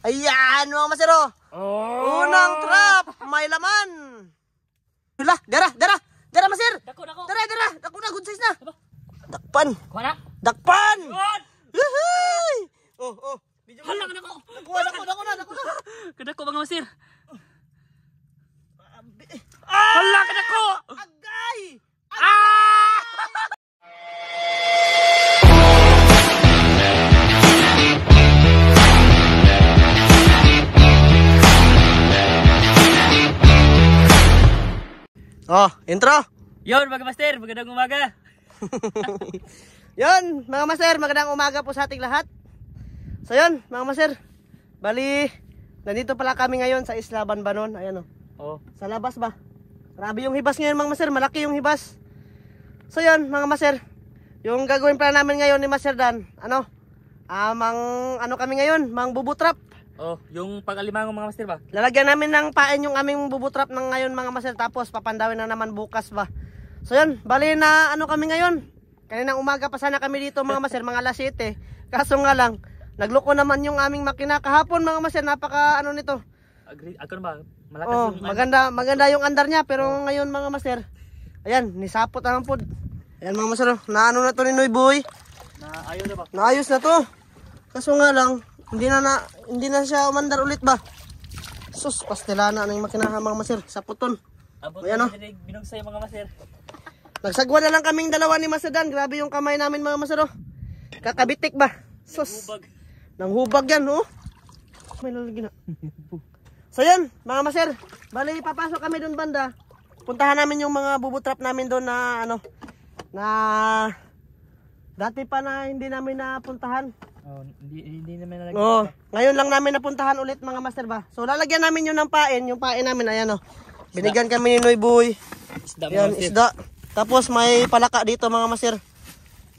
Ayan mga masero. Oh. Unang trap, may laman. Hala, dara, dara. Dara masir. Dako, dako. Dara, dara. Dako na, good size na. Daba. Dakpan. Kuha na. Dakpan. Good. Oh, oh. Medyo Hala ka na ko. Nakuha, dako, dako na, dako na. Kadako mga masir. Ah! Hala, kadako. Agay. Agay. Ah! Oh, intro. Yon, mga master, magandang umaga. yon, mga master, magandang umaga po sa ating lahat. So yon, mga master, bali, nandito pala kami ngayon sa Isla Banbanon. Ayan Oh. oh. Sa labas ba? Grabe yung hibas ngayon mga master, malaki yung hibas. So yon, mga master, yung gagawin pala namin ngayon ni Master Dan, ano? Ah, ano kami ngayon, mang bubutrap. Oh, yung pag-alimango mga master ba? Lalagyan namin ng pain yung aming bubutrap ng ngayon mga master tapos papandawin na naman bukas ba. So yun, bali na ano kami ngayon. Kanina umaga pa sana kami dito mga master, mga alas 7. Kaso nga lang, nagloko naman yung aming makina kahapon mga master, napaka ano nito. Agree, agad ah, ba? Malakas oh, yung ano? maganda, maganda yung andar niya pero oh. ngayon mga master, ayan, nisapot ang pod. Ayan mga master, oh. naano na to ni Noy Boy. Naayos na ba? Naayos na to. Kaso nga lang, hindi na na, hindi na siya umandar ulit ba? Sus, pastila na ng makinahamang mga masir. Sa puton. Abot Ayan, no? binugsay mga masir. Nagsagwa na lang kaming dalawa ni masadan Grabe yung kamay namin mga masir. Oh. Kakabitik ba? Sus. nang hubag yan, oh. May lalagyan na. so yan, mga masir. Bali, papasok kami doon banda. Puntahan namin yung mga bubutrap namin doon na ano, na dati pa na hindi namin napuntahan. Oh, hindi, hindi namin nalagyan. Oh, ngayon lang namin napuntahan ulit mga master ba. So lalagyan namin yun ng pain, yung pain namin ayan oh. Binigyan kami ni Noy Boy. Isda, Yan, isda. Tapos may palaka dito mga master.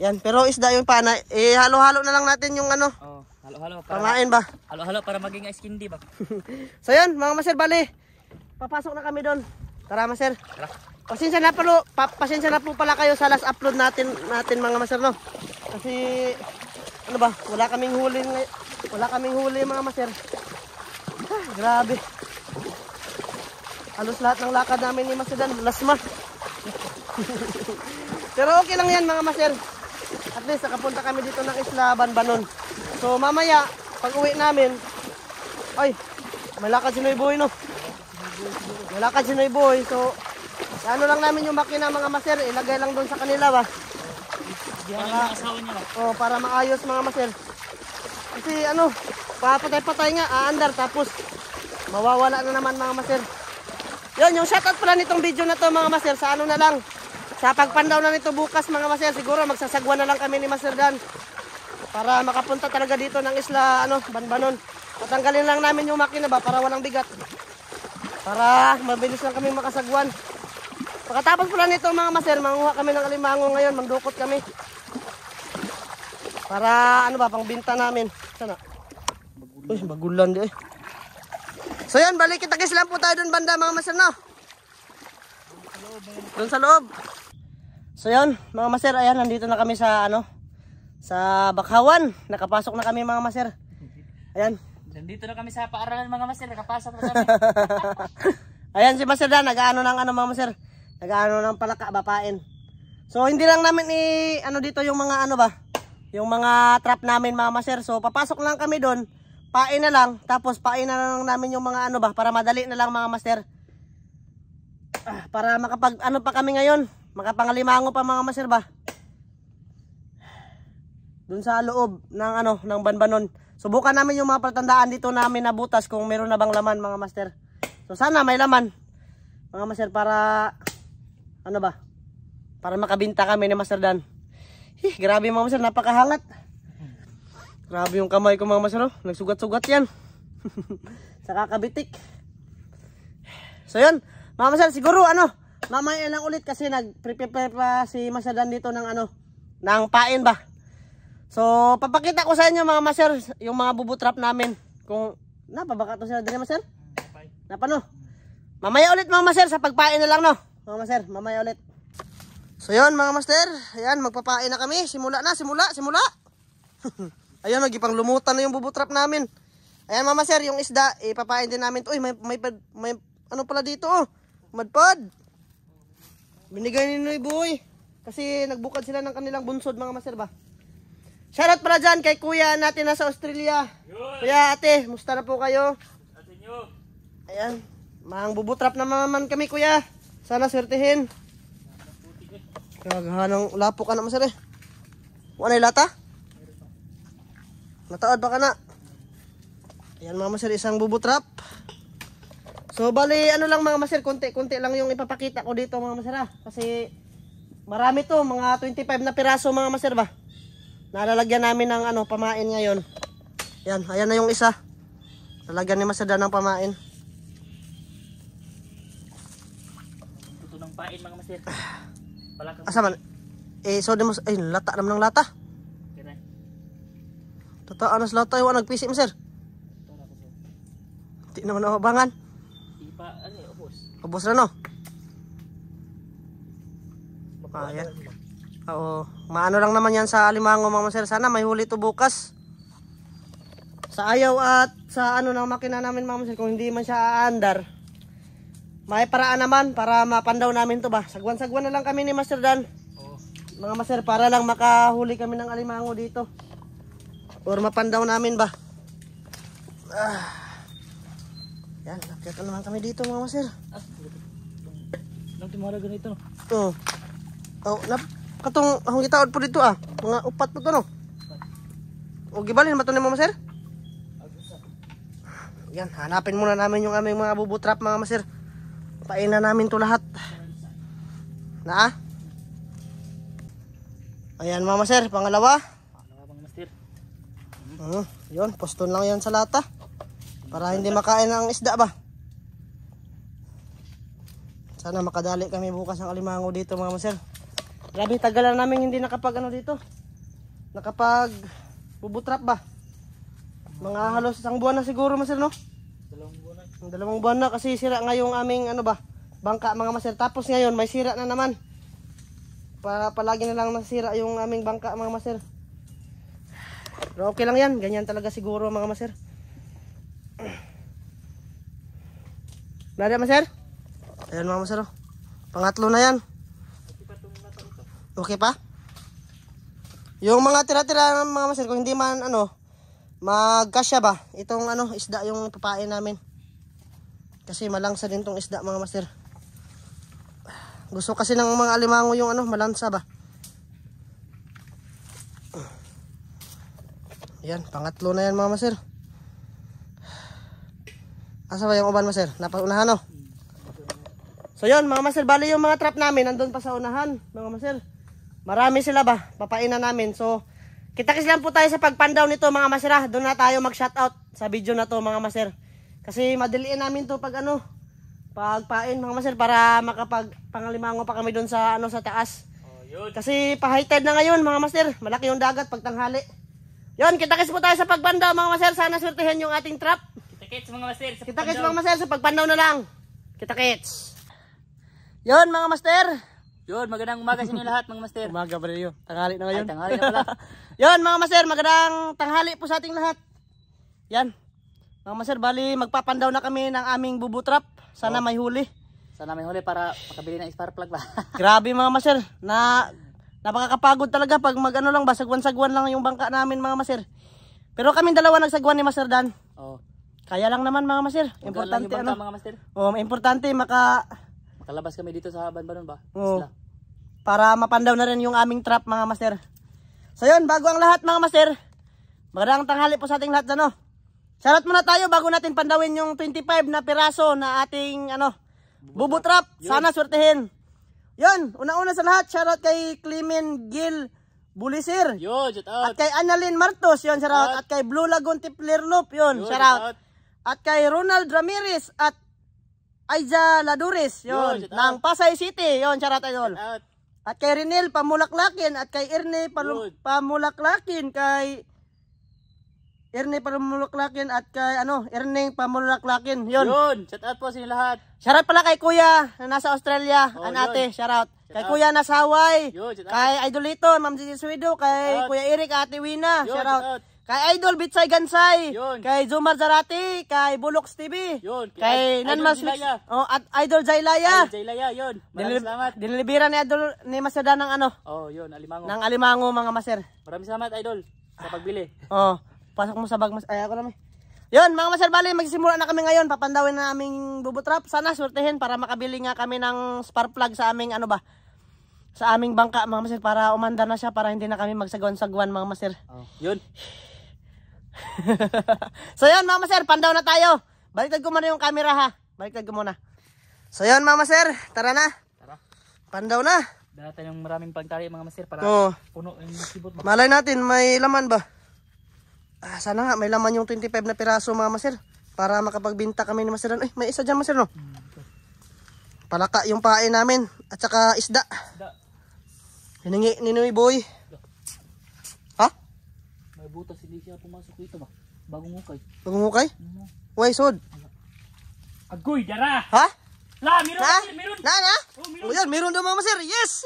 Yan, pero isda yung pana. Eh halo-halo na lang natin yung ano. Oh, halo-halo para Pangain ba? Halo-halo para maging ice candy ba. so yan, mga master bali. Papasok na kami doon. Tara master. Tara. Pasensya na po, pa, pasensya na po pala kayo sa last upload natin natin mga master no. Kasi ano ba, wala kaming huli, wala kaming huli mga master. Ah, grabe. Halos lahat ng lakad namin ni Master Dan, lasma. Pero okay lang yan mga master. At least nakapunta kami dito ng isla Banbanon. So mamaya, pag uwi namin, ay, may lakad si Noy Boy no. May lakad si Noy Boy. So, ano lang namin yung makina mga master, ilagay lang doon sa kanila ba. Yan Oh, para maayos mga master. Kasi ano, papatay-patay nga, aandar, tapos mawawala na naman mga master. 'Yon yung shoutout pala nitong video na to mga master, sa ano na lang, sa pagpandaw na nito bukas mga master, siguro magsasagwa na lang kami ni Master Dan para makapunta talaga dito ng isla, ano, Banbanon. Patanggalin lang namin yung makina ba para walang bigat. Para mabilis lang kami makasagwan. Pagkatapos pala nito mga maser, manguha kami ng alimango ngayon, magdukot kami. Para ano ba, pang namin. Sana. Uy, bagulan di. eh. So yan, balik kita guys lang po tayo dun banda mga maser no. Doon sa loob. So yan, mga maser, ayan, nandito na kami sa ano, sa bakawan. Nakapasok na kami mga maser. Ayan. Nandito na kami sa paaralan mga maser, nakapasok na kami. ayan si Maser Dan, nag-ano ng ano mga maser, nag-ano ng palaka, bapain. So hindi lang namin i ano dito yung mga ano ba, yung mga trap namin mama sir. So papasok lang kami doon. Pain na lang. Tapos pain na lang namin yung mga ano ba para madali na lang mga master. Ah, para makapag ano pa kami ngayon. Makapangalimango pa mga master ba. Doon sa loob ng ano ng banbanon. Subukan namin yung mga patandaan dito namin na butas kung meron na bang laman mga master. So sana may laman mga master para ano ba? Para makabinta kami ni Master Dan. Eh, grabe mga masal, napakahalat. Grabe yung kamay ko mga masal, oh. nagsugat-sugat yan. Sa kakabitik. So yun, mga masal, siguro ano, mamaya lang ulit kasi nag-prepare pa si Masadan dito ng ano, ng pain ba. So, papakita ko sa inyo mga maser, yung mga bubutrap namin. Kung, napabaka to sila din maser? Napano? Mamaya ulit mga maser, sa pagpain na lang no. Mga maser, mamaya ulit. So yun mga master, ayan magpapain na kami. Simula na, simula, simula. ayan magipang lumutan na yung bubutrap namin. Ayan mga master, yung isda ipapain din namin. Uy, may may, may ano pala dito oh. Madpad. Binigay ni Noy Boy kasi nagbukad sila ng kanilang bunsod mga master ba. Shout out pala dyan kay kuya natin nasa Australia. Yun. Kuya ate, musta na po kayo? Ate nyo. Ayan, mang bubutrap na naman kami kuya. Sana swertihin. Kaghanang lapok ka na masari. eh. Wala lata? Nataod ba ka na? Ayan mga masari, isang bubutrap. So bali ano lang mga masir, konti-konti lang yung ipapakita ko dito mga masir Kasi marami to, mga 25 na piraso mga masir ba. Nalalagyan namin ng ano, pamain ngayon. Yan, ayan na yung isa. Lalagyan ni masada ng pamain. Ito ng pain mga masir. Balakang. Asa man? Eh, so demos ay lata naman ng lata. Kira. Tata anas lata yung nagpisi mo sir. Hindi naman ako bangan. pa, ano eh, ubos. Ubos na no. Ah, yan. Oo. Maano lang naman yan sa limango mga sir. Sana may huli to bukas. Sa ayaw at sa ano ng makina namin mga sir. Kung hindi man siya aandar. May paraan naman para mapandaw namin to ba. Sagwan-sagwan na lang kami ni Master Dan. Oh. Mga master, para lang makahuli kami ng alimango dito. Or mapandaw namin ba. Ah. Yan, nakita naman kami dito mga master. Ah, lang timara ganito. no? Oh. Oh, nap katong ahong gitaod po dito ah. Mga upat po to no. O gibalin ba to ni Mama Sir? Ah, Yan, hanapin muna namin yung aming mga bubutrap mga Masir. Pain na namin to lahat. Na? Ayan mama sir, pangalawa. Pangalawa bang master. Uh, hmm, yun, poston lang yan sa lata. Para hindi makain ang isda ba. Sana makadali kami bukas ng alimango dito mga sir. Grabe, tagal na namin hindi nakapag ano dito. Nakapag bubutrap ba? Mga halos isang buwan na siguro master no? Dalawang buwan. Dalawang buwan na kasi sira nga yung aming ano ba, bangka mga master. Tapos ngayon may sira na naman. Para palagi na lang nasira yung aming bangka mga master. Pero okay lang yan. Ganyan talaga siguro mga master. Wala master? Ayan mga master. Oh. Pangatlo na yan. Okay pa? Yung mga tira-tira mga master, kung hindi man ano, magkasya ba? Itong ano, isda yung papain namin. Kasi malansa din tong isda mga master. Gusto kasi ng mga alimango yung ano, malansa ba? Yan, pangatlo na yan mga master. Asa ba yung uban master? Napaunahan no? So yun mga master, bali yung mga trap namin nandun pa sa unahan mga master. Marami sila ba? Papainan namin. So kita-kis lang po tayo sa pagpandaw nito mga masira. Doon na tayo mag-shoutout sa video na to mga master. Kasi madalian namin to pag ano, pagpain mga master para makapag pangalimango pa kami doon sa ano sa taas. Oh, yun. Kasi pa high tide na ngayon mga master, malaki yung dagat pag tanghali. Yon, kitakits po tayo sa pagbanda mga master, sana swertehin yung ating trap. Kitakits mga master Kitakits mga master sa pagpandaw na lang. Kitakits. kits Yon mga master. Yon, magandang umaga sa inyo lahat mga master. umaga pa rin Tanghali na ngayon. Ay, tanghali na pala. Yon mga master, magandang tanghali po sa ating lahat. Yan, mga master, bali magpapandaw na kami ng aming bubutrap. Sana oh. may huli. Sana may huli para makabili ng spark plug ba? Grabe mga master, na napakakapagod talaga pag magano lang basagwan-sagwan lang yung bangka namin mga master. Pero kami dalawa nagsagwan ni Master Dan. Oh. Kaya lang naman mga maser. Importante bangka, ano? Mga Oh, importante maka makalabas kami dito sa Banbanon ba? Oo. Oh. Para mapandaw na rin yung aming trap mga master. So yun, bago ang lahat mga master. Magandang tanghali po sa ating lahat ano. Charot muna tayo bago natin pandawin yung 25 na piraso na ating ano, bubutrap. Sana swertehin. Yun, una-una sa lahat, shoutout kay Clement Gil Bulisir. Yo, Yun, out. At kay Annalyn Martos, yun, out. At kay Blue Lagoon Tipler Loop, yun, shout out. At kay Ronald Ramirez at Aiza Laduris, yun, yun ng Pasay City, yun, shoutout idol. At kay Rinel Pamulaklakin at kay Irne Pamulaklakin, kay Erne Pamulaklakin at kay ano, Erne Pamulaklakin. Yun. Yun. Shout out po sa inyo lahat. Shout out pala kay Kuya na nasa Australia, oh, an ate, shout out. Shout kay out. Kuya nasa Hawaii. Yun, kay Idolito, Ma'am Gigi Swedo. kay Kuya Eric, Ate Wina. Yun, shout, out. shout out. Kay Idol Bitsay Gansay. Yun. Kay Zumar Zarati. kay Bulok's TV. Yun. Kay, kay Nanmas Oh, at Idol Jailaya. Idol Jailaya, yun. Maraming Dinilib salamat. Dinilibiran ni Idol ni Masada ng ano? Oh, yun, Alimango. Nang Alimango mga maser. Maraming salamat Idol sa pagbili. oh. Pasok mo sa bag mas. Ay, ako naman. Yun, mga Master Bali, magsisimula na kami ngayon. Papandawin na aming bubutrap. Sana swertehin para makabili nga kami ng spark plug sa aming ano ba? Sa aming bangka, mga Master, para umanda na siya para hindi na kami magsagwan-sagwan, mga Master. Oh, yun. so yun, mga Master, pandaw na tayo. Baliktad ko muna yung camera ha. Baliktad ko muna. So yun, mga Master, tara na. Tara. Pandaw na. Dala tayo ng maraming pagtari, mga Master, para oh. puno yung sibot. Malay natin, may laman ba? Ah, sana nga, may laman yung 25 na piraso mga masir. Para makapagbinta kami ni masir. Ay, may isa diyan masir, no? Oh. Palaka yung pae namin. At saka isda. Hiningi, ninoy boy. Ha? May butas, hindi siya pumasok dito ba? Bagong ukay. Bagong ukay? Mm -hmm. Uy, sod. Agoy, dara! Ha? La, meron, meron. Na, na? Oh, meron. O oh, meron daw mga master. Yes!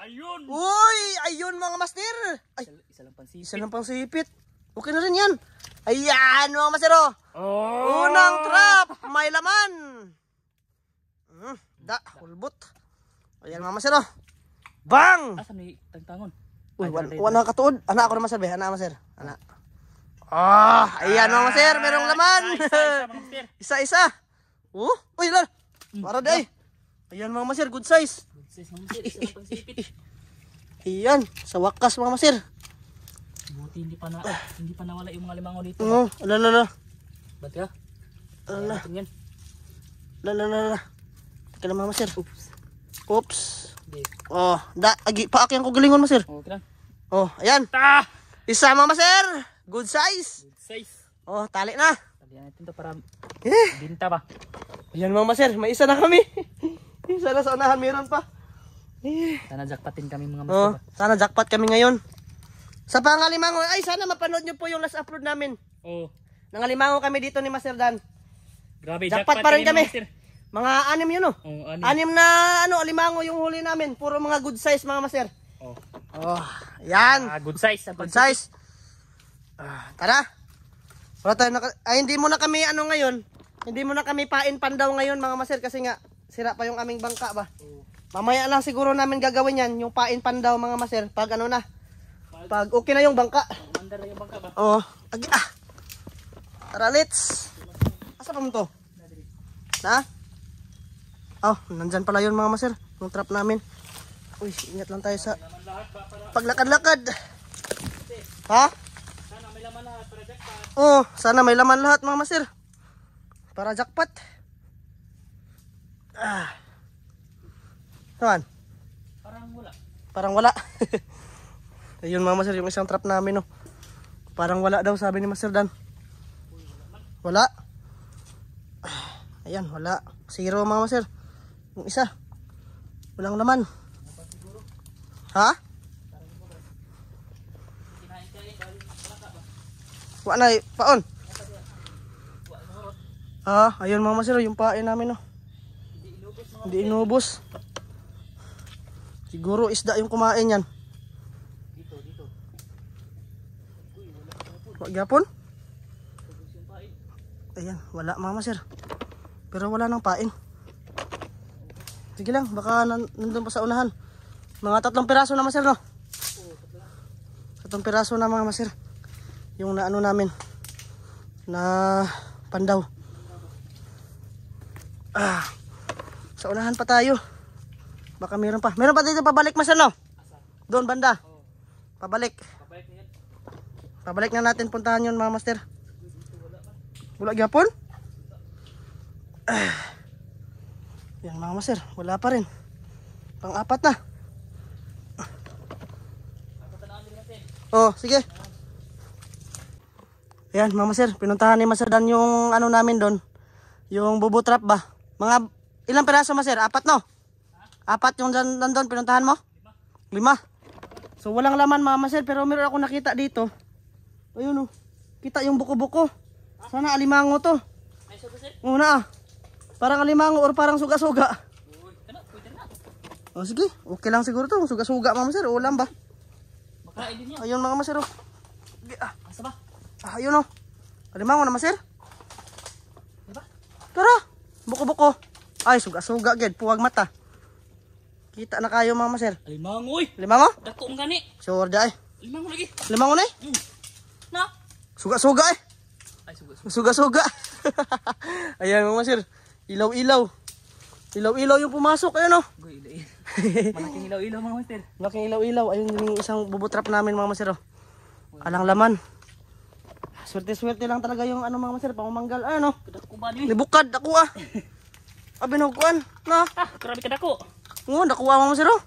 Ayun! Uy, ayun mga master! Ay, isa lang pang pansipit. Isa lang pang sipit. Okay na rin yan. Ayan mga masero. Oh. Unang trap. May laman. Mm, da, hulbot. Ayan mga masero. Bang! Asan may tagtangon? Uy, wala, wala katuod. Ana ako naman sir, be. Anak masir. Anak. Ah, ayan mga masir. Merong laman. Isa-isa. Oh, uy, lal. Hmm. Para day. Ayan mga masir, good size. Good size mga masir. Ayan, sa wakas mga masir. Buti hindi pa na hindi pa nawala yung mga limango dito. Oo, ala ala ala. Bati ah. Ala. Ala ala ala. Teka na mama sir. Oops. Oops. Di. Oh, da agi paakyan ko galingon mo sir. Okay lang. Oh, ayan. Ta! Isa mama sir. Good size. Good size. Oh, tali na. Tali natin to para eh. binta pa. Ayan mama sir, may isa na kami. isa na sa unahan meron pa. Eh. Sana jackpotin kami mga mas. Oh, sana jackpot kami ngayon. Sa pangalimango, ay sana mapanood nyo po yung last upload namin. Oo. Oh. Nangalimango kami dito ni Master Dan. Grabe, Jackpot pa rin kami. Master. Mga anim yun oh. oh anim. anim na ano, alimango yung huli namin. Puro mga good size mga Master. Oh. Oh, yan. Ah, good size. Good size. Ah, tara. Wala tayo naka ay hindi mo na kami ano ngayon. Hindi mo na kami pain pandaw ngayon mga master kasi nga sira pa yung aming bangka ba. Oh. Mamaya na siguro namin gagawin yan yung pain pandaw mga master pag ano na. Pag okay na yung bangka. Under na yung bangka ba? Oo. Oh, agi ah. Tara, let's. Asa pa mo to? Na? Oh, nandyan pala yun mga maser. Yung trap namin. Uy, ingat lang tayo sa paglakad-lakad. Ha? Sana may laman lahat para jackpot. Oo, oh, sana may laman lahat mga maser. Para jackpot. Ah. Saan? Parang wala. Parang wala. Ayun mama sir yung isang trap namin no. Parang wala daw sabi ni Master Dan. Wala. Ayan, wala. Zero mama sir. Yung isa. Walang laman. Ha? Wa na paon. Ah, ayun mama sir yung pain namin no. Hindi inubos. Hindi inubos. Siguro isda yung kumain yan. Magyapon? Ayan, wala mama sir. Pero wala nang pain. Sige lang, baka nandun pa sa unahan. Mga tatlong piraso na masir, no? Tatlong piraso na mga masir. Yung naano namin. Na pandaw. Ah, sa unahan pa tayo. Baka meron pa. Meron pa dito pabalik masir, no? Doon banda. Pabalik. Pabalik na natin puntahan yun mga master. Wala gyapon? Ah. Yan mga master, wala pa rin. Pang-apat na. Oh, sige. Ayan, Mama Sir, pinuntahan ni Master Dan yung ano namin doon. Yung bubu trap ba? Mga ilang piraso, Master? Apat no? Apat yung dan doon pinuntahan mo? Lima. Lima. So walang laman, Mama Sir, pero meron ako nakita dito. Ayun oh. Kita yung buko-buko. Sana alimango to. May suga sir? Oo na ah. Parang alimango or parang suga-suga. Oh, sige. Okay lang siguro to. Suga-suga mama sir. Ulam ba? Baka din yan. Ayun mga masir oh. Ah. Asa ba? Ah, ayun oh. Alimango na masir. Diba? Ano tara. Buko-buko. Ay, suga-suga gid. Puwag mata. Kita na kayo mama sir. Alimango oy. Alimango? Dako ang gani. Sure dai. Alimango lagi. Alimango na eh? Mm. Suga-suga eh. Ay, suga-suga. Ayan mga sir. Ilaw-ilaw. Ilaw-ilaw yung pumasok. Ayan o. Oh. Malaking ilaw-ilaw mga master. Malaking ilaw-ilaw. Ayun yung isang bubutrap namin mga master. Oh. Alang laman. Swerte-swerte lang talaga yung ano mga master. Pangumanggal. Ayan o. Oh. Libukad. Ako ah. Abi na kuan. Na. Ah, grabe ka dako. Ngo, dakuha mo sir oh.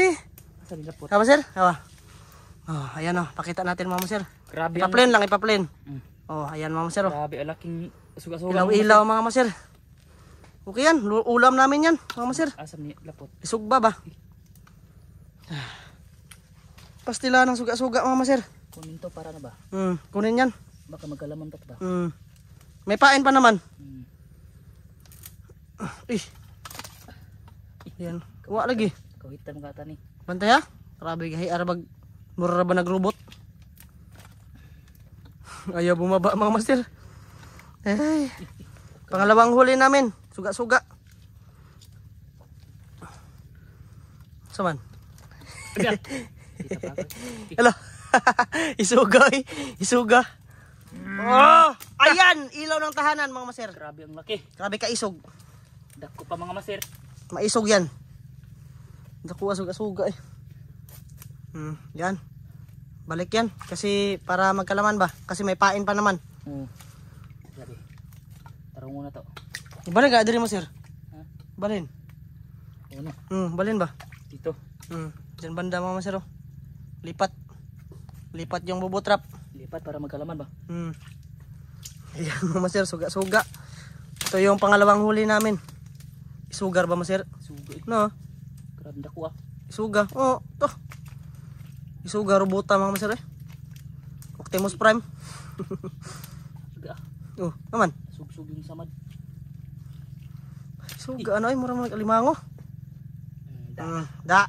Eh. Sabi lapot. Apa sir? Apa? Oh, ayan oh, pakita natin mama sir. Grabe ipaplane ano? lang, ipaplane. Mm. Oh, ayan mama sir. Oh. Grabe, alaking suga-suga. Ilaw-ilaw mga mo sir. Okay yan, ulam namin yan mga sir. Asam ah, ni lapot. Isugba ba? Pastila ng suga-suga mga masir. Kunin to para na ba? Hmm, kunin yan. Baka magkalaman pa ba? Hmm. May pain pa naman. Hmm. Uh, ih. Yan. Kawa lagi. Kawitan mga tani. Bantay ha? Grabe, gahi arabag Mura ba nagrobot? Ayaw bumaba mga master. Ay. Pangalawang huli namin. Suga-suga. Saman. Hello. Isuga Isuga. Oh! Ayan! Ilaw ng tahanan mga maser. Grabe ang laki. Grabe ka isog. Dako pa mga maser. Maisog yan. Dako asog-asuga eh. Hmm, yan. Balik yan. Kasi para magkalaman ba? Kasi may pain pa naman. Hmm. Dari. Taro muna to. Ibalik ka, dali mo sir. Ha? Balin. Ano? Hmm, balin ba? Dito. Hmm. Diyan banda mo sir oh. Lipat. Lipat yung bobo trap. Lipat para magkalaman ba? Hmm. Ayan mga sir, suga-suga. Ito yung pangalawang huli namin. Isugar ba masir? Sugar. Eh. No. Grabe ko ah. Suga. Oh, to. Isuga robota mga masir eh. Octimus Prime. Suga. oh, naman. Sugsugin yung samad. Suga ano ay murang alimango. Eh, da. Mm, da.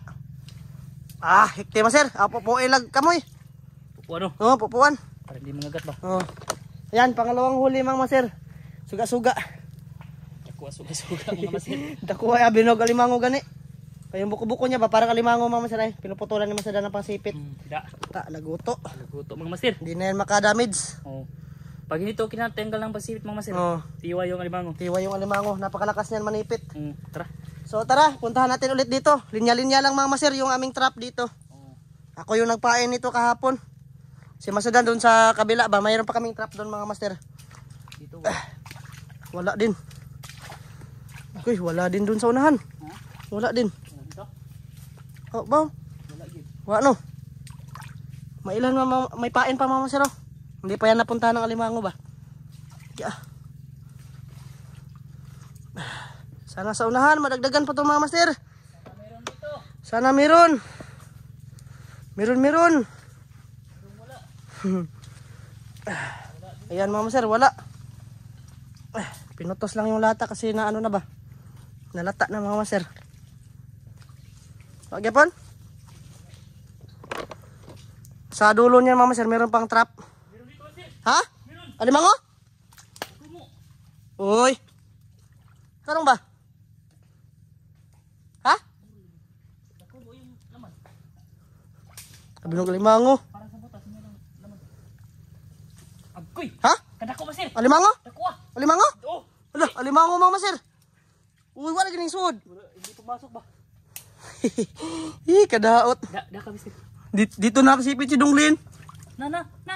Ah, hikti masir. Apo ah, po ilag kamoy. Eh. Pupuan oh. oh, pupuan. Para di mangagat ba. Oh. oh. Ayan, pangalawang huli mga masir. Suga-suga. Dakuha suga-suga mga masir. Dakuha ah, binog alimango ah, gani. Ay, yung buko-buko niya ba? Parang kalimango mga master. Ay, pinuputulan ni Masada ng pangsipit. Hmm, da. Ta, laguto. Laguto mga master. Hindi na yan makadamage. Oo. Oh. Pag hindi to kinatanggal ng pasipit mga master. Oo. Oh. Tiwa yung alimango. Tiwa yung alimango. Napakalakas niyan manipit. Hmm, tara. So tara, puntahan natin ulit dito. Linya-linya lang mga master yung aming trap dito. Oh. Ako yung nagpain nito kahapon. Si Masada doon sa kabila ba? Mayroon pa kaming trap doon mga master. Dito ba? Ah, wala din. Okay, wala din doon sa unahan. Huh? Wala din. Ho, oh, ba? Wa no. Mailan ilan may pain pa mama sir. Oh. Hindi pa yan napunta ng alimango ba? Kya. Sana sa unahan madagdagan pa to mama sir. Sana meron. Meron meron. Ayan mama sir, wala. Pinutos lang yung lata kasi naano na ba? Nalata na mama sir. Oke pon? Sa dulunya mama sir, meron pang trap. hah ada mango? Oi. Uy. ba? hah Kumo yung laman. Kabinog hah Para sa butas niya laman. Agkoy. Ha? Kadako ba sir? Alimango? Dakuha. mama sir. Uy, wala gini sud. Hindi pumasok ba? Ih, kadaot. Da, da ka bisik. Dito, dito na kasipit si Dunglin. Na, na, na.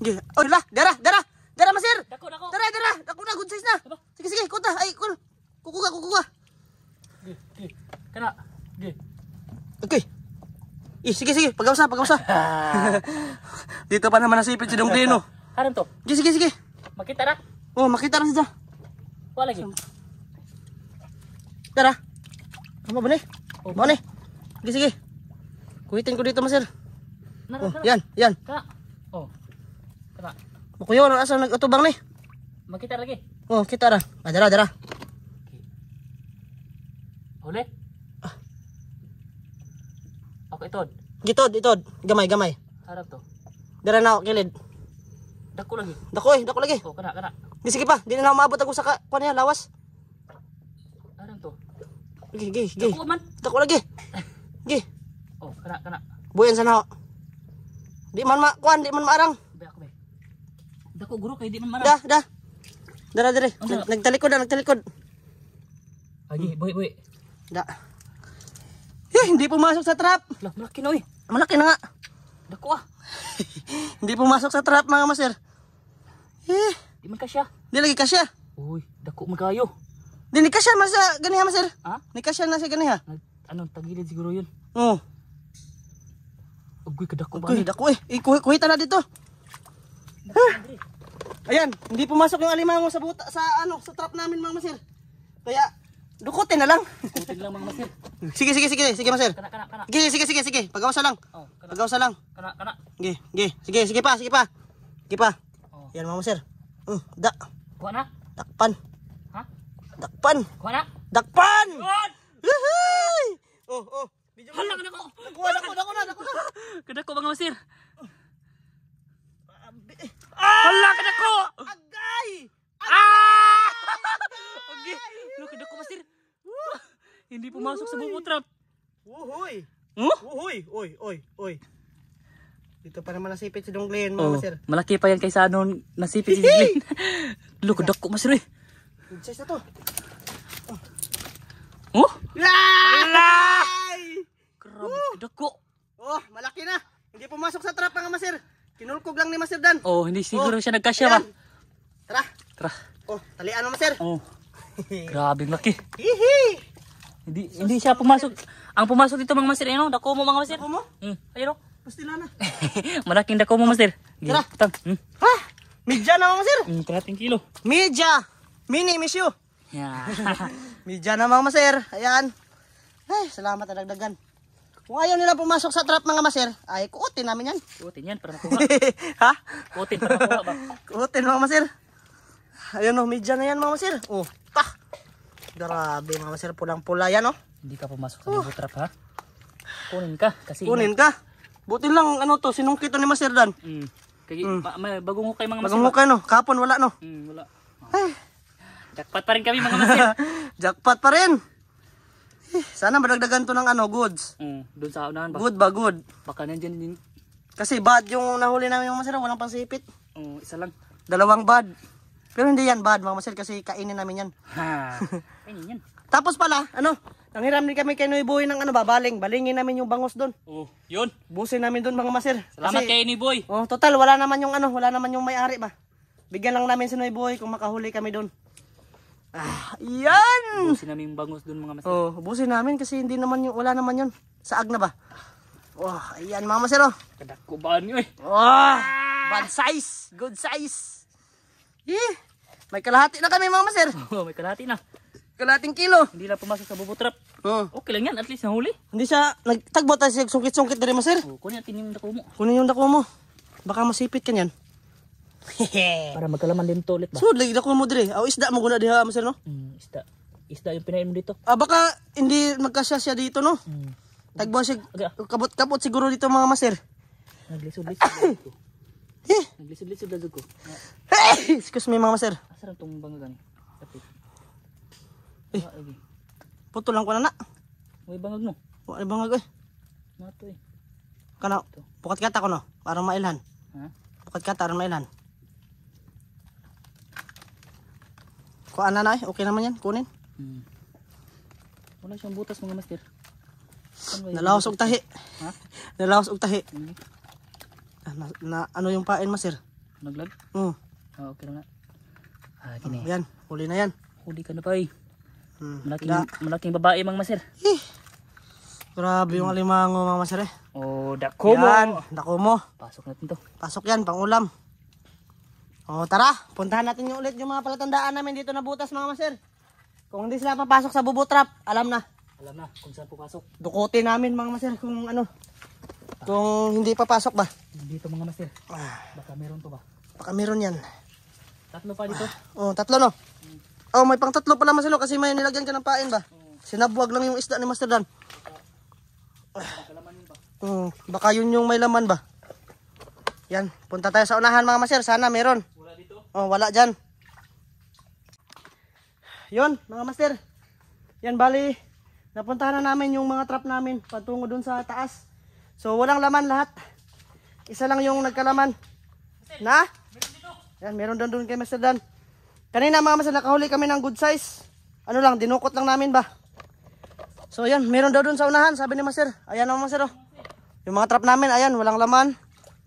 Okay. Oh, la, dara, dara. Dara, masir. Dako, dako. Dara, dara. Dako na, good size na. Daba. Sige, sige, kuta. Ay, kul. Kukuka, kukuka. Gi, gi. Kana. Gi. Okay. Ih, sige, sige. Pagawas na, pagawas na. dito pa naman nasipit si Dunglin, no. Oh. Karan to. Sige, sige, sige. Makita na. Oh, makita na siya. Wala lagi. Tara. Tama ba Oh. Mo ni. Sige sige. Kuhitin ko dito masir. Naka, oh, yan, yan. Ka. Oh. Tara. Mukuyo na asa nagatubang ni. Makita lagi. Oh, kita ra. Adara, adara. Uli? Ah. Ako itod. Gitod, itod. Gamay, gamay. Harap to. Dara na ako, kilid. Dako lagi. Dako eh, dako lagi. Oh, kada, kada. Di sige pa, di na maabot ako sa kanya, lawas. Gih, gih, gih. Tako man. Tako lagi. Gih. Oh, kana, kana. Buyan sana ho. Di man ma, kuan, di man maarang. Dako guru kay di man maarang. Dah, dah. Dara, dara. nagtalikod na, nagtalikod. Agi, boy, boy. Da. Eh, hindi pumasok sa trap. Lah, malaki na, uy. Malaki na nga. Dako ah. hindi pumasok sa trap, mga master. Eh. Di man kasya. Di lagi kasya. Uy, dako magayo. Di nikasyal man sa gani ha sir. Ha? Nikasyal na sa ha? Ano tagilid siguro yun? Oh. Ugoy kadako ba? Ugoy kadako eh. eh kuhi, kuhita na dito. Ha? Ayan, hindi pumasok yung alimango sa buta, sa ano, sa trap namin mga sir. Kaya dukutin na lang. Dukutin lang mga sir. sige, sige, sige, sige sir. Kana, kana, kana. Sige, sige, sige, sige. Pagawsa lang. Oh, kana. lang. Kana, kana. Sige, sige, sige, sige pa, sige pa. Sige pa. Oh. Yan mga masir. Uh, hmm, da. Kuha na. Takpan. Dakpan! Kuha na! Dakpan! Yuhuy! Oh, oh! Medyo Hala ka na ko! Nakuha na ko! Nakuha na! Nakuha Kada ko mga masir! Ah! Hala ka na ko! Agay! Ah! Agay! Look, kada ko masir! Hindi pumasok sa bubo trap! Uhoy! Huh? Uhoy! Oy! Oy! Oy! Dito pa naman nasipit si Dong Glenn, mga oh, masir. Malaki pa yan kaysa noon nasipit si Glenn. Look, kada ko masir eh! Good size na to. Oh! oh? Ala! Grabe, oh! Oh, malaki na. Hindi pumasok sa trap nga, masir. Kinulkog lang ni Masir Dan. Oh, hindi oh, siguro siya nagkasya ba? Tara. Tara. Oh, talian mo Masir. Oh. Grabe laki. Hihi. Hindi hindi siya pumasok. Ang pumasok dito mga Master, ano? Dako mo mga Masir. Dako mo? Hmm. Ayun oh. Pastila na. Malaking dako mo Masir. Tara. Hmm. Ha? Medya na mga Masir? Hmm, 30 kilo. Medya. Mini, miss you. Yeah. Media namang maser. Ayan. Ay, salamat na dagdagan. Kung ayaw nila pumasok sa trap mga maser, ay kuotin namin yan. Kuotin yan para makuha. ha? Kuotin para makuha ba? kuotin mga maser. Ayun oh, media na yan mga maser. Oh, pa. Grabe mga maser, pulang-pula yan oh. Hindi ka pumasok sa oh. trap ha? Kunin ka kasi. Kunin ka. Buti lang ano to, sinungkito ni Maser Dan. Mm. Kaya mm. bagong hukay mga Maser. Bagong hukay no, kapon wala no. Mm, wala. Oh. Ay. Jackpot pa rin kami mga masin. Jackpot pa rin. Eh, sana madagdagan to ng ano, goods. Mm, doon sa unahan. Bak- good ba, good? Baka nandyan din. Kasi bad yung nahuli namin mga masira, walang pangsipit. Mm, isa lang. Dalawang bad. Pero hindi yan bad mga masir kasi kainin namin yan. Ha, kainin yan. Tapos pala, ano, nanghiram din kami kay Boy ng ano ba, baling. Balingin namin yung bangos doon. Oh, yun. Busin namin doon mga masir. Salamat kasi, kay Boy. Oh, total, wala naman yung ano, wala naman yung may-ari ba. Bigyan lang namin si Boy kung makahuli kami doon. Ah, yan! Busin namin yung bangus dun mga master. Oh, ubusin namin kasi hindi naman yung, wala naman yun. Saag na ba? Oh, ayan mga master oh. Kadakubahan yun eh. Oh, bad size, good size. Eh, may kalahati na kami mga master. Oh, may kalahati na. Kalating kilo. Hindi lang pumasok sa bubutrap. Oh. Okay lang yan, at least nahuli. Hindi siya, nagtagbo tayo siya, sungkit-sungkit na rin master. Oh, kunin natin yung dako mo. Kunin yung dako mo. Baka masipit kanyan. niyan. Para magkalaman din to ulit ba? Sunod lagi ako mo dire. Aw isda mo guna diha mo no? Mm, isda. Isda yung pinain mo dito. Ah baka hindi magkasya siya dito no? Mm. Tagbo siya kabot-kabot siguro dito mga maser. Naglisod-lisod ah, dito. Eh. eh. Naglisod-lisod dito ko. Eh, excuse me mga maser. Asar ah, ra tong bangagan? Tapos. Eh. Ah, Puto lang ko na na. Uy bangag no. Wa bangag eh. Mato eh. Kana pukat kata ko no para mailhan. Ha? Pukat kata para mailhan. Kuan na na eh. Okay naman yan. Kunin. Hmm. Wala siyang butas mga master. Ano Nalawas og tahi. Ha? Nalawas og tahi. Hmm. Na, na, ano yung pain master? Naglag? Oo. Hmm. Uh. Ah, okay na nga. Ah, kini. Oh, ah, yan. Huli na yan. Huli ka na pa eh. Hmm. Malaking, da. malaking babae mang master. Eh. Grabe hmm. yung alimango mga master eh. Oh, dako mo. Yan, dako Pasok natin to. Pasok yan, pang ulam. O oh, tara, puntahan natin yung ulit yung mga palatandaan namin dito na butas mga master. Kung hindi sila papasok sa bubutrap, alam na. Alam na kung saan pupasok. Dukuti namin mga master kung ano. Kung hindi papasok ba. Dito mga master. Ah. Baka meron to ba? Baka meron yan. Tatlo pa dito? Oo, ah. oh, tatlo no. Oh, may pang tatlo pala master no kasi may nilagyan ka ng pain ba. Sinabwag lang yung isda ni Master Dan. Baka laman yun ba? Hmm, baka yun yung may laman ba? Yan, punta tayo sa unahan mga master. Sana meron. Oh, wala dyan. Yun, mga master. Yan, bali, napuntahan na namin yung mga trap namin patungo dun sa taas. So, walang laman lahat. Isa lang yung nagkalaman. Master, na? Meron dito. Yan, meron doon doon kay Master Dan. Kanina mga master, nakahuli kami ng good size. Ano lang, dinukot lang namin ba? So, yan, meron daw doon sa unahan, sabi ni Master. Ayan ang Master, oh. Yung mga trap namin, ayan, walang laman.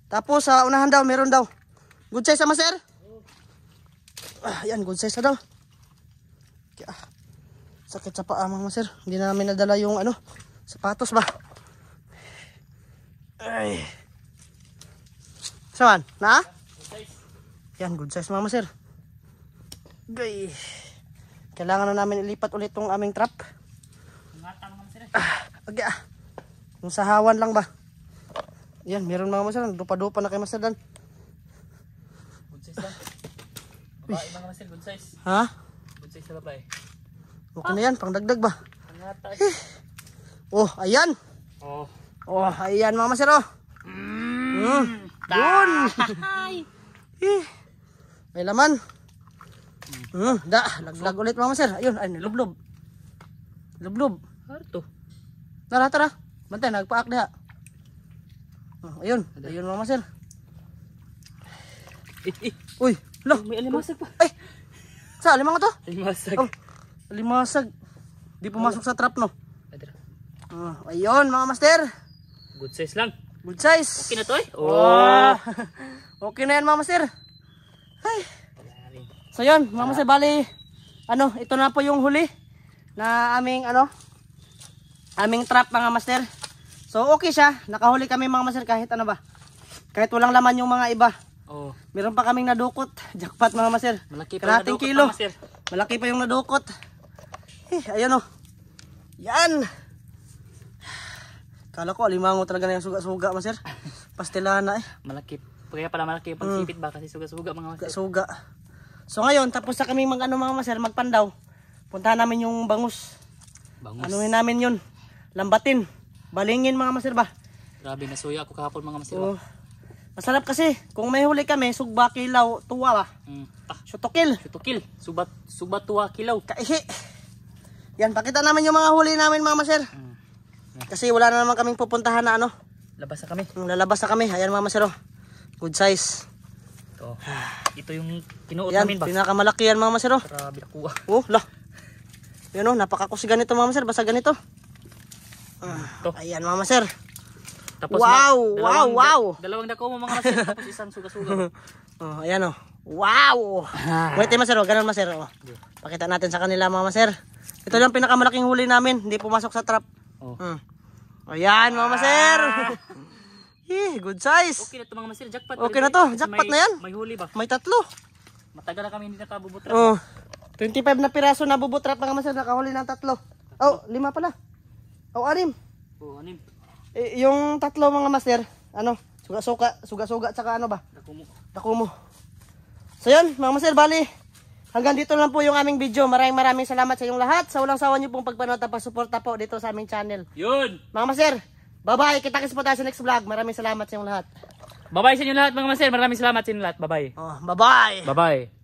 Tapos, sa unahan daw, meron daw. Good size, ah, Master? ah, yan good size na daw Kaya, ah, sakit sa paa mga sir hindi na namin nadala yung ano sapatos ba ay saan na yan good size mga sir gay kailangan na namin ilipat ulit tong aming trap ah, okay ah yung sahawan lang ba yan meron mga master dupa dupa na kay master dan good size lang Babae mga masil, good size. Ha? Good size na babae. Okay na yan, pangdagdag ba? Pangatay. Oh, ayan. Oh. Oh, ayan mga masil oh. Mm. Mm. Yun. May laman. Hmm, Da, laglag ulit mga masil. Ayun, ayun, lublob. Lublob. Harto. Tara, tara. Bantay, nagpaak diha. Oh, ayun, ayun mga masil. Uy, Lo, may alimasag pa. Ay! Sa alimang to? Alimasag. Oh, alimasag. Di pumasok sa trap, no? Oh, ayun, mga master. Good size lang. Good size. Okay na to eh. Oh. oh. okay na yan, mga master. Ay. So yun, mga master, bali, ano, ito na po yung huli na aming, ano, aming trap, mga master. So okay siya, nakahuli kami mga master kahit ano ba. Kahit walang laman yung mga iba. Oh. Meron pa kaming nadukot. Jackpot mga maser. Malaki pa Kalating kilo. Pa, maser. Malaki pa yung nadukot. Eh, ayan oh. Yan. Kala ko alimango talaga na yung suga-suga maser. Pastelana eh. Malaki. Kaya pala malaki yung pagsipit mm. ba kasi suga-suga mga maser. Suga. So ngayon tapos na kami mag ano mga maser magpandaw. Puntahan namin yung bangus. Bangus. Anuhin namin yun. Lambatin. Balingin mga maser ba? Grabe, nasuya ako kahapon mga maser. Oh. Masarap kasi. Kung may huli kami, sugba kilaw, tuwa ba? Mm. Ah, syutokil. Syutokil. Subat, subat tuwa kilaw. Kaihi. Yan, pakita naman yung mga huli namin mga sir. Hmm. Kasi wala na naman kaming pupuntahan na ano. Labas na kami. Hmm, lalabas na kami. Ayan mga sir. Oh. Good size. Ito. Ito yung kinuot yan, namin ba? Yan, pinakamalaki yan mga sir. oh. Grabe nakuha. Oh, la. Yan oh, napakakusigan nito mga sir. Basta ganito. Ah, Ito. Ayan mga maser. Tapos wow, na, wow, wow. Da, dalawang dako mo mga sir, tapos isang suga-suga. oh, ayan oh. Wow! Ah. Wait, eh, masero, oh, ganun maser. Oh. Pakita natin sa kanila mga maser. Ito yung pinakamalaking huli namin, hindi pumasok sa trap. Oh. Hmm. Ayan, mga maser. Eh, ah. good size. Okay na to mga maser, jackpot. Okay na to, jackpot may, na yan. May huli ba? May tatlo. Matagal na kami hindi nakabubutrap. Oh. 25 na piraso na bubutrap mga maser, nakahuli ng tatlo. Oh, lima pala. Oh, anim. Oh, anim. Eh, yung tatlo mga master, ano? Suga-suga, suga-suga, tsaka ano ba? Dakumo. Dakumo. So yun, mga master, bali. Hanggang dito lang po yung aming video. Maraming maraming salamat sa yung lahat. Sa ulang sawa niyo pong pagpanood at pagsuporta po dito sa aming channel. Yun! Mga master, bye-bye. Kita kasi po tayo sa next vlog. Maraming salamat sa yung lahat. Bye-bye sa inyo lahat, mga master. Maraming salamat sa inyo lahat. Bye-bye. Oh, bye-bye. Bye-bye.